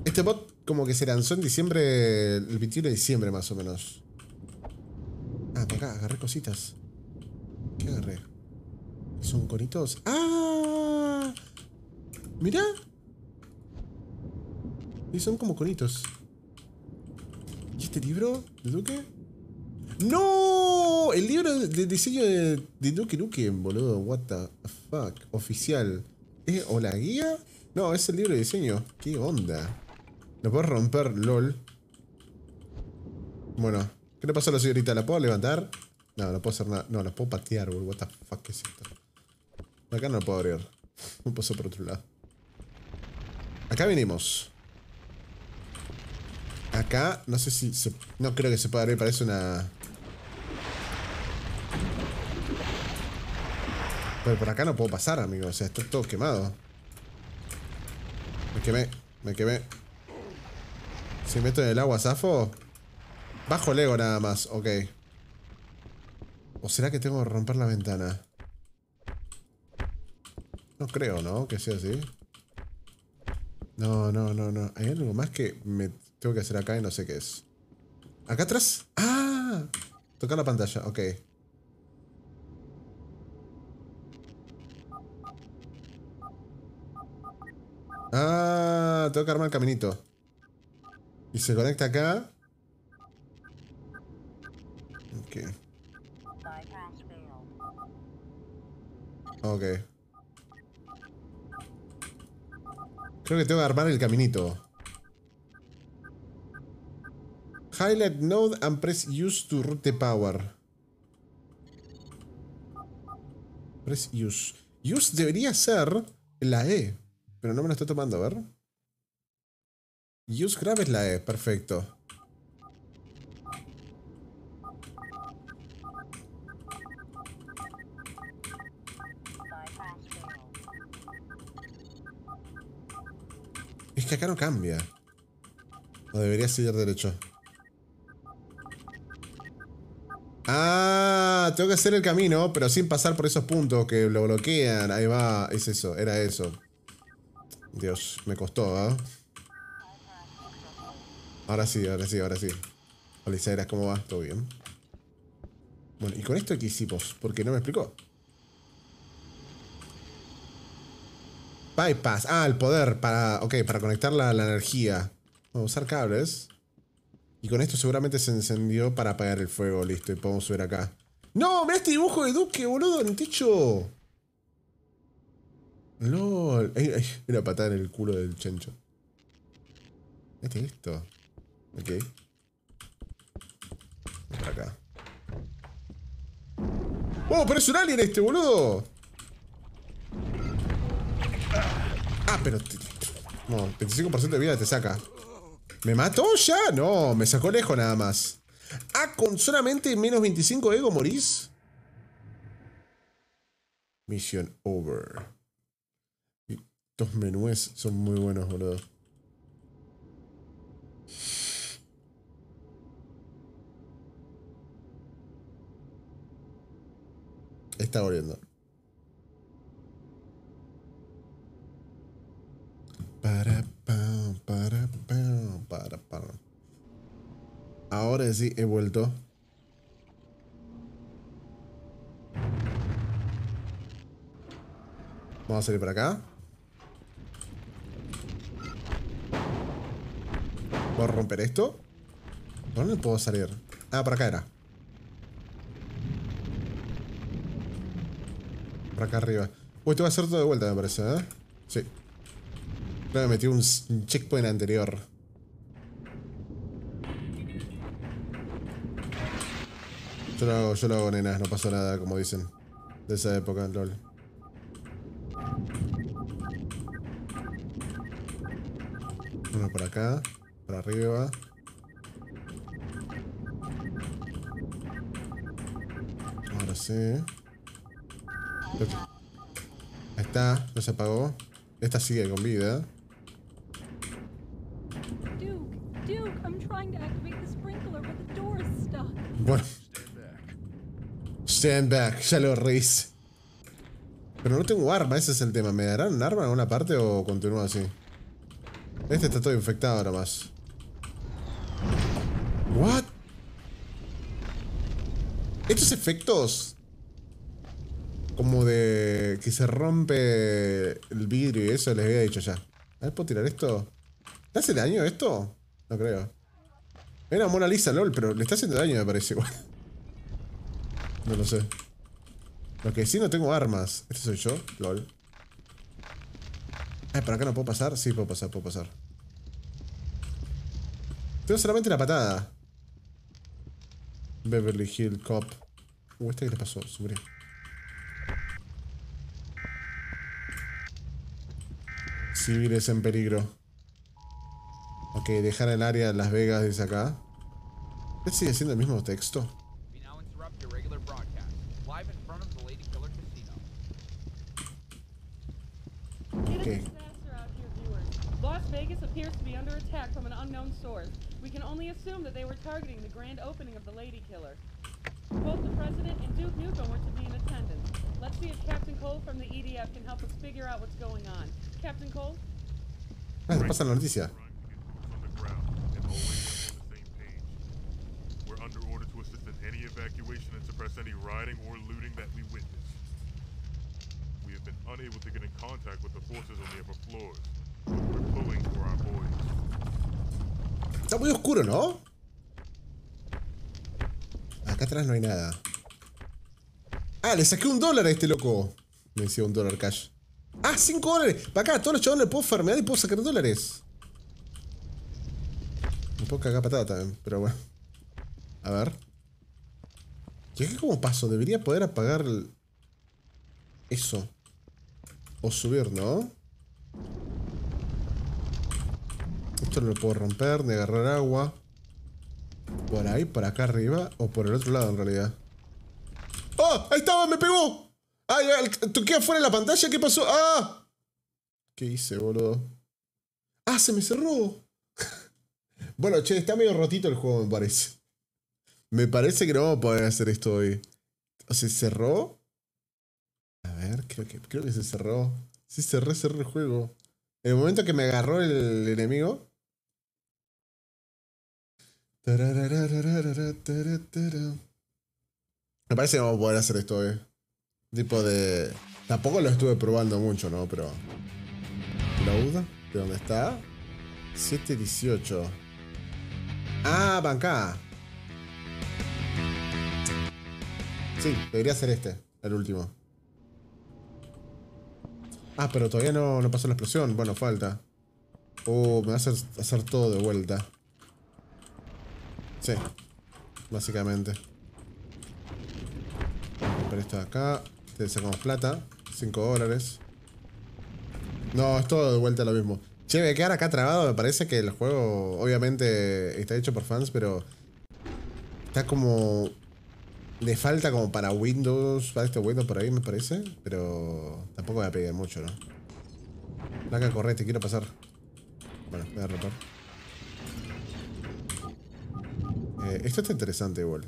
S1: Este bot como que se lanzó en diciembre... El 21 de diciembre más o menos. Ah, por acá, agarré cositas. ¿Qué agarré? ¿Son conitos? ¡Ah! Mira. Y son como conitos. ¿Y este libro de Duque? ¡No! El libro de diseño de, de Duque Duque, boludo. What the fuck. Oficial. o la guía? No, es el libro de diseño. ¿Qué onda? Lo puedo romper, lol. Bueno. ¿Qué le pasó a la señorita? ¿La puedo levantar? No, no puedo hacer nada. No, la puedo patear, boludo. What the fuck es esto. Acá no lo puedo abrir. Me paso por otro lado. Acá venimos. Acá, no sé si se, No creo que se pueda abrir, parece una... Pero por acá no puedo pasar, amigo. O sea, está todo quemado. Me quemé, me quemé. Si meto en el agua, zafo. Bajo Lego nada más, ok. ¿O será que tengo que romper la ventana? No creo, ¿no? Que sea así. No, no, no, no. Hay algo más que me tengo que hacer acá y no sé qué es. ¿Acá atrás? ¡Ah! Toca la pantalla, ok. Ah, tengo que armar el caminito. Y se conecta acá. Ok. Ok. Creo que tengo que armar el caminito. Highlight node and press use to root the power. Press use. Use debería ser la E, pero no me lo está tomando, a ver. Use grab es la E, perfecto. acá no cambia. No debería seguir derecho. Ah, tengo que hacer el camino, pero sin pasar por esos puntos que lo bloquean. Ahí va, es eso, era eso. Dios, me costó, ¿ah? Ahora sí, ahora sí, ahora sí. Hola ¿cómo va? ¿Todo bien? Bueno, ¿y con esto qué hicimos? Porque no me explicó. Bypass. Ah, el poder para... Ok, para conectar la, energía. Vamos a usar cables. Y con esto seguramente se encendió para apagar el fuego. Listo, y podemos subir acá. ¡No! ¡Mira este dibujo de Duque, boludo! ¡En el techo! ¡Lol! Ay, una patada en el culo del chencho. Este es esto. Ok. Para acá. ¡Oh, pero es un alien este, boludo! Ah, pero... No, 25% de vida te saca. ¿Me mató ya? No, me sacó lejos nada más. Ah, con solamente menos 25 ego morís. Mission over. estos menúes son muy buenos, boludo. Está volviendo. Para, pa, para, para, para. Ahora sí he vuelto. Vamos a salir para acá. ¿Puedo romper esto? dónde puedo salir? Ah, para acá era. Para acá arriba. Uy, te va a hacer todo de vuelta, me parece, ¿eh? No, me metí un, checkpoint anterior. Yo lo hago, yo lo hago, nenas, no pasa nada, como dicen. De esa época, LOL. Uno por acá, para arriba. Ahora sí. Ahí está, no se apagó. Esta sigue con vida. Stand back, ya lo Pero no tengo arma, ese es el tema. ¿Me darán arma en alguna parte o continúa así? Este está todo infectado ahora más. What? Estos efectos como de que se rompe el vidrio y eso les había dicho ya. A ver, ¿puedo tirar esto? ¿Le hace daño esto? No creo. Era Mona Lisa LOL, pero le está haciendo daño me parece igual. No lo sé. Lo que sí no tengo armas. ¿Este soy yo? LOL. Ay, ¿para acá no puedo pasar? Sí, puedo pasar, puedo pasar. Tengo solamente la patada. Beverly Hill Cop. Uh, ¿este que le pasó? Subiré. Civiles en peligro. Ok, dejar el área de Las Vegas, desde acá. ¿Este sigue siendo el mismo texto? Las Vegas appears to be under attack from an unknown source. We can only assume that they were targeting the grand opening of the Lady Killer. Both the President and Duke Nukem were to be in attendance. Let's see if Captain Cole from the
S2: EDF can help us figure out what's going on. Captain Cole?
S1: Ah, se pasa la noticia.
S2: We're under order to assist in any evacuation and suppress any rioting or looting that we witness. to get in contact with the forces on the upper for our boys.
S1: Está muy oscuro, ¿no? Acá atrás no hay nada. Ah, le saqué un dólar a este loco. Me decía un dólar cash. Ah, cinco dólares. Para acá, todos los chavos le puedo farmear y puedo sacar dólares. Un poco cagar patada también, pero bueno. A ver. ¿Y aquí como paso? Debería poder apagar el... Eso. O subir, ¿no? Esto no lo puedo romper, ni agarrar agua. Por ahí, por acá arriba, o por el otro lado en realidad. ¡Oh! ¡Ahí estaba! ¡Me pegó! ¡Ay, tú Toqué afuera de la pantalla, ¿qué pasó? ¡Ah! ¿Qué hice, boludo? ¡Ah, se me cerró! [laughs] bueno, che, está medio rotito el juego, me parece. Me parece que no vamos a poder hacer esto hoy. ¿Se cerró? A ver, creo que, creo que se cerró. Sí, cerré, cerré el juego. En el momento que me agarró el enemigo. Me parece que vamos a poder hacer esto hoy. Eh. Tipo de. Tampoco lo estuve probando mucho, ¿no? Pero. Uda? ¿de dónde está? 718. Ah, banca. Sí, debería ser este, el último. Ah, pero todavía no, no pasó la explosión. Bueno, falta. Oh, me va a hacer, hacer todo de vuelta. Sí. Básicamente. Pero esto de acá. Te sacamos plata. 5 dólares. No, es todo de vuelta lo mismo. Che, me quedar acá trabado. Me parece que el juego obviamente está hecho por fans, pero... Está como le falta como para Windows, para este Windows por ahí me parece, pero tampoco me va a pedir mucho, ¿no? Blanca, corre, te quiero pasar. Bueno, voy a rotar. Eh, esto está interesante igual.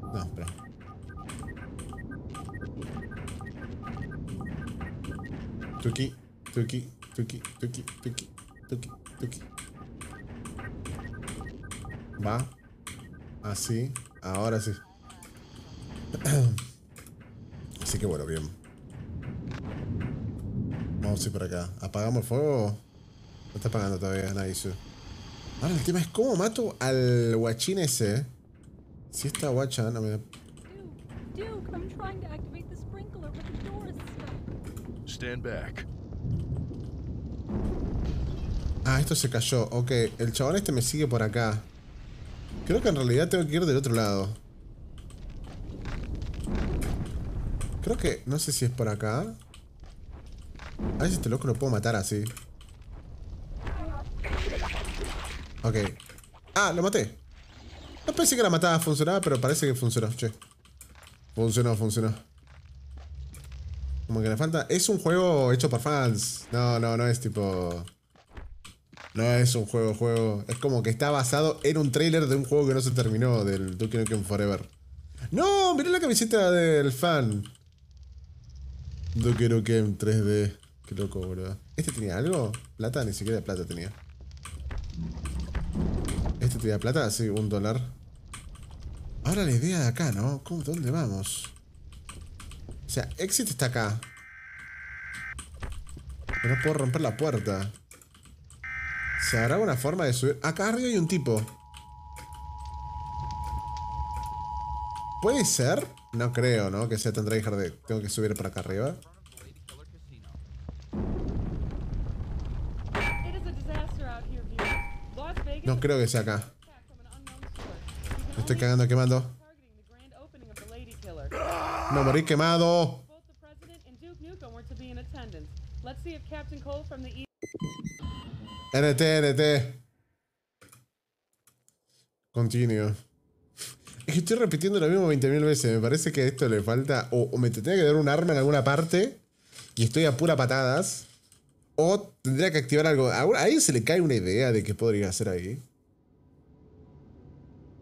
S1: No, espera. Tuki, tuki, tuki, tuki, tuki, tuki, tuki. Va. Así. Ahora sí. [clears throat] Así que bueno, bien. Vamos a ir por acá. ¿Apagamos el fuego? No está apagando todavía, Naisu. Ahora el tema es cómo mato al guachín ese. Si esta guacha no me... Stand back. Ah, esto se cayó. Ok, el chabón este me sigue por acá. Creo que en realidad tengo que ir del otro lado. Creo que... No sé si es por acá. A ver si este loco lo puedo matar así. Ok. Ah, lo maté. No pensé que la matada funcionaba, pero parece que funcionó, che. Funcionó, funcionó. Como que le falta... Es un juego hecho por fans. No, no, no es tipo... No es un juego, juego. Es como que está basado en un trailer de un juego que no se terminó, del Duke Nukem Forever. ¡No! Mirá la camiseta del fan. Duke Nukem 3D. Qué loco, boludo. ¿Este tenía algo? ¿Plata? Ni siquiera plata tenía. ¿Este tenía plata? Sí, un dólar. Ahora la idea de acá, ¿no? ¿Cómo, ¿Dónde vamos? O sea, Exit está acá. Pero no puedo romper la puerta. ¿Se hará una forma de subir? Acá arriba hay un tipo. ¿Puede ser? No creo, ¿no? Que sea tendrá tryhard de... Tengo que subir para acá arriba. No creo que sea acá. estoy cagando quemando. no, morí quemado. NT, NT. Continuo. Es que estoy repitiendo lo mismo 20.000 veces. Me parece que a esto le falta. O, me tendría que dar un arma en alguna parte. Y estoy a pura patadas. O tendría que activar algo. A alguien se le cae una idea de qué podría hacer ahí.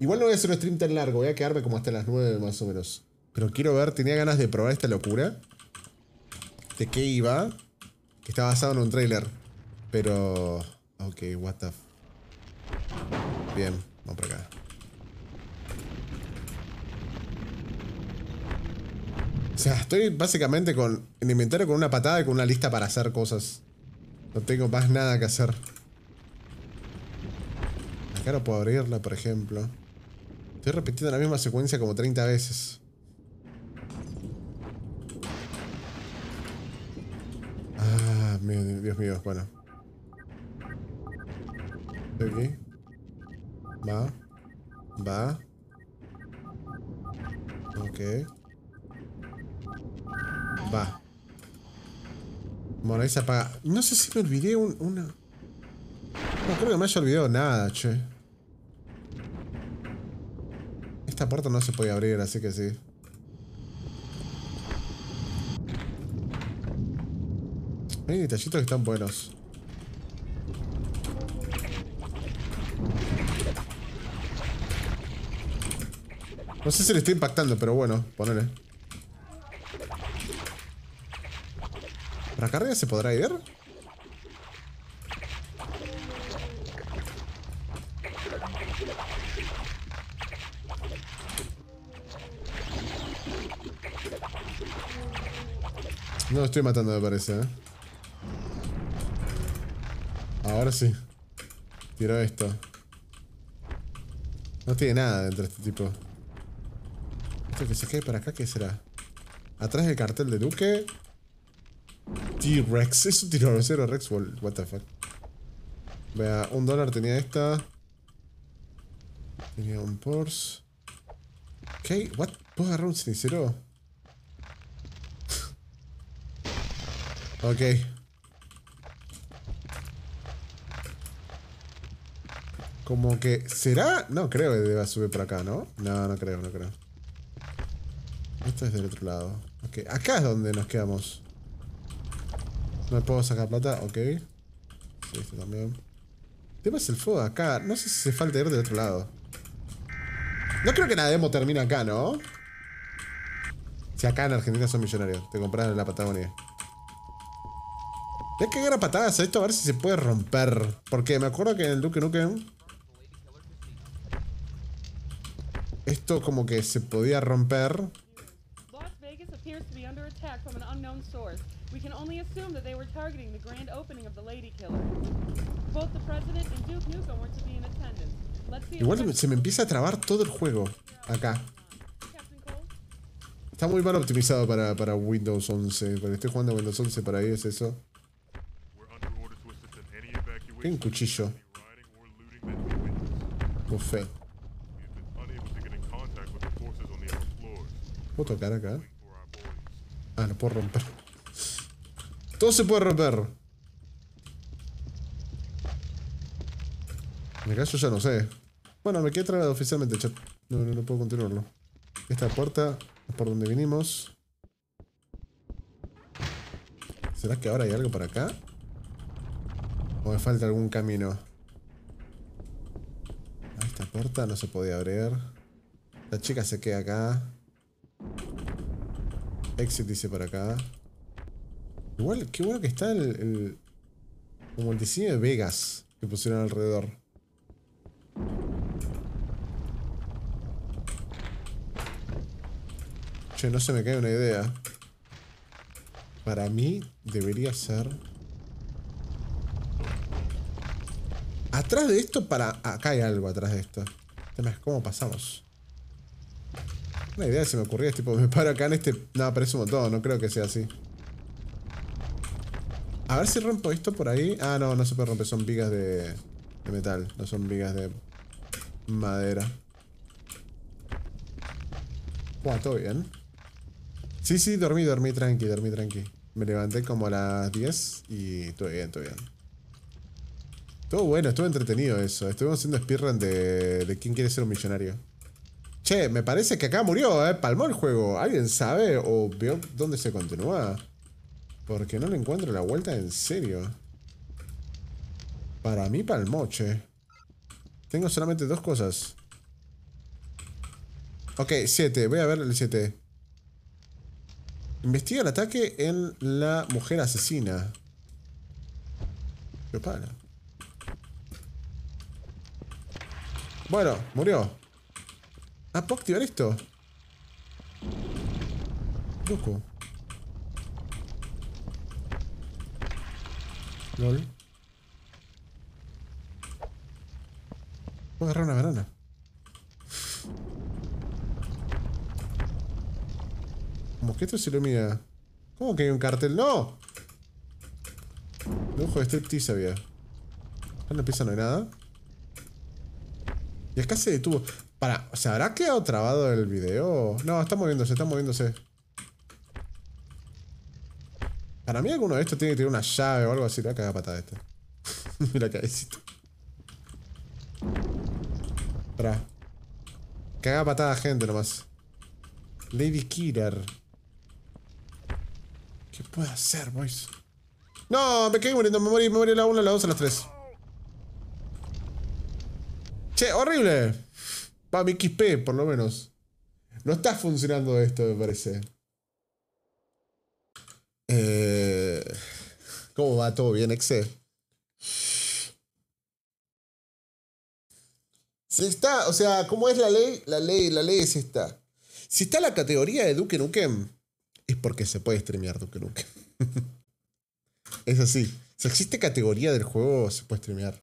S1: Igual no voy a hacer un stream tan largo. Voy a quedarme como hasta las 9 más o menos. Pero quiero ver. Tenía ganas de probar esta locura. De qué iba. Que está basado en un trailer. Pero... Ok, what the... Bien, vamos por acá. O sea, estoy básicamente con ...el inventario con una patada y con una lista para hacer cosas. No tengo más nada que hacer. Acá no puedo abrirla, por ejemplo. Estoy repitiendo la misma secuencia como 30 veces. Ah, Dios mío, bueno. Okay. Va. Va. Ok. Va. Bueno, ahí se apaga. No sé si me olvidé una... No creo que me haya olvidado nada, che. Esta puerta no se podía abrir, así que sí. Hay detallitos que están buenos. No sé si le estoy impactando, pero bueno, ponele. ¿Para carga se podrá ir? No lo estoy matando, me parece, ¿eh? Ahora sí. Tiro esto. No tiene nada dentro de este tipo. Este que se cae para acá, ¿qué será? Atrás del cartel de Duque. T-Rex. Es un cero Rex. What the fuck. Vea, un dólar tenía esta. Tenía un Porsche. Ok, what? ¿Puedo agarrar un cenicero? [laughs] ok. Como que... ¿Será? No creo que deba subir para acá, ¿no? No, no creo, no creo. Esto es del otro lado. Ok, acá es donde nos quedamos. No puedo sacar plata, ok. Sí, este también. ¿Qué pasa el fuego acá. No sé si se falta ir del otro lado. No creo que la demo termine acá, ¿no? Si acá en Argentina son millonarios. Te compraron en la Patagonia. Hay que era patadas esto a ver si se puede romper. Porque me acuerdo que en el Duke Nukem... Esto como que se podía romper. under attack from an unknown source. We
S2: can only assume that they were targeting the grand opening of the Lady Killer. Both the president and Duke Nukem were to be in attendance. Let's see Igual se me empieza a trabar
S1: todo el juego acá. Está muy mal optimizado para, para Windows 11. Cuando estoy jugando a Windows 11 para ellos es eso. un cuchillo. Buffet. ¿Puedo tocar acá? Ah, no puedo romper. Todo se puede romper. Me callo ya no sé. Bueno, me quedé trabado oficialmente, chat. No, puedo continuarlo. Esta puerta es por donde vinimos. ¿Será que ahora hay algo para acá? ¿O me falta algún camino? Ah, esta puerta no se podía abrir. La chica se queda acá. Exit dice para acá. Igual, qué bueno que está el, como el diseño de Vegas que pusieron alrededor. Che, no se me cae una idea. Para mí debería ser... Atrás de esto, para... Acá hay algo atrás de esto. Este cómo pasamos. Una idea se me ocurría, es tipo, me paro acá en este... No, parece un montón, no creo que sea así. A ver si rompo esto por ahí. Ah, no, no se puede romper, son vigas de, de metal, no son vigas de madera. Buah, todo bien. Sí, sí, dormí, dormí tranqui, dormí tranqui. Me levanté como a las 10 y todo bien, todo bien. Todo bueno, estuvo entretenido eso. Estuvimos haciendo speedrun de, de quién quiere ser un millonario. Che, me parece que acá murió, ¿eh? Palmó el juego. ¿Alguien sabe o vio dónde se continúa? Porque no le encuentro la vuelta en serio. Para mí palmoche. che. Tengo solamente dos cosas. Ok, 7. Voy a ver el 7. Investiga el ataque en la mujer asesina. ¿Qué para. Bueno, murió. Ah, ¿puedo activar esto? Loco. LOL. Puedo agarrar una banana. Como que esto se ilumina. ¿Cómo que hay un cartel? ¡No! Lujo de tiza, había. Acá ah, no empieza no hay nada. Y acá se detuvo. Para, ¿se habrá quedado trabado el video? No, está moviéndose, está moviéndose. Para mí alguno de estos tiene que tener una llave o algo así. la voy a cagar patada este. [laughs] Mira cabecito. Para. Caga patada gente nomás. Lady Killer. ¿Qué puedo hacer, boys? No, me quedé muriendo. Me morí, me morí la 1, la 2, la 3. Che, horrible. Para mi XP, por lo menos. No está funcionando esto, me parece. Eh, ¿Cómo va? ¿Todo bien, ¿Excel? si está, o sea, ¿cómo es la ley? La ley, la ley es esta. Si está la categoría de Duke Nukem, es porque se puede streamear Duke Nukem. [laughs] es así. Si existe categoría del juego, se puede streamear.